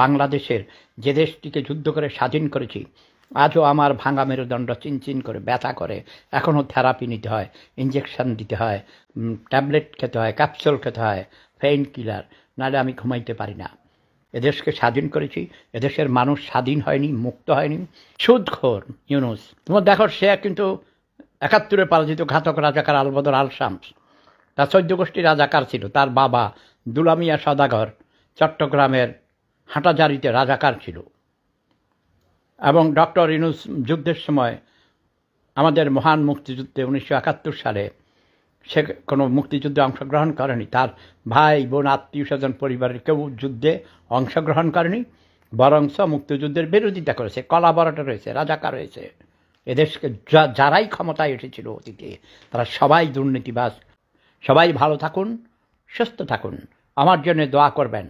বাংলাদেশের যে দেশটিকে যুদ্ধ করে স্বাধীন করেছি আজও আমার ভাঙা মেরুদণ্ড চিনচিন করে ব্যথা করে এখনও থেরাপি নিতে হয় ইঞ্জেকশান দিতে হয় ট্যাবলেট খেতে হয় ক্যাপসুল খেতে হয় ফেইন কিলার নাহলে আমি ঘুমাইতে পারি না এদেশকে স্বাধীন করেছি এদেশের মানুষ স্বাধীন হয়নি মুক্ত হয়নি সুদখোর ইউনুস তোমার দেখো সে কিন্তু একাত্তরে পরাজিত ঘাতক রাজাকার আলবদর আল শামস তার চৈদ্য গোষ্ঠী রাজাকার ছিল তার বাবা দুলামিয়া সদাগর চট্টগ্রামের হাঁটাজারিতে রাজাকার ছিল এবং ডক্টর ইনুস যুদ্ধের সময় আমাদের মহান মুক্তিযুদ্ধে উনিশশো একাত্তর সালে সে কোনো মুক্তিযুদ্ধে অংশগ্রহণ করেনি তার ভাই বোন আত্মীয় স্বজন পরিবারের কেউ যুদ্ধে অংশগ্রহণ করেনি বরংস মুক্তিযুদ্ধের বিরোধিতা করেছে কলাবরাটা রয়েছে রাজাকার রয়েছে এদেশকে যারাই ক্ষমতায় এসেছিল অতীতে তারা সবাই দুর্নীতিবাস সবাই ভালো থাকুন সুস্থ থাকুন আমার জন্য দোয়া করবেন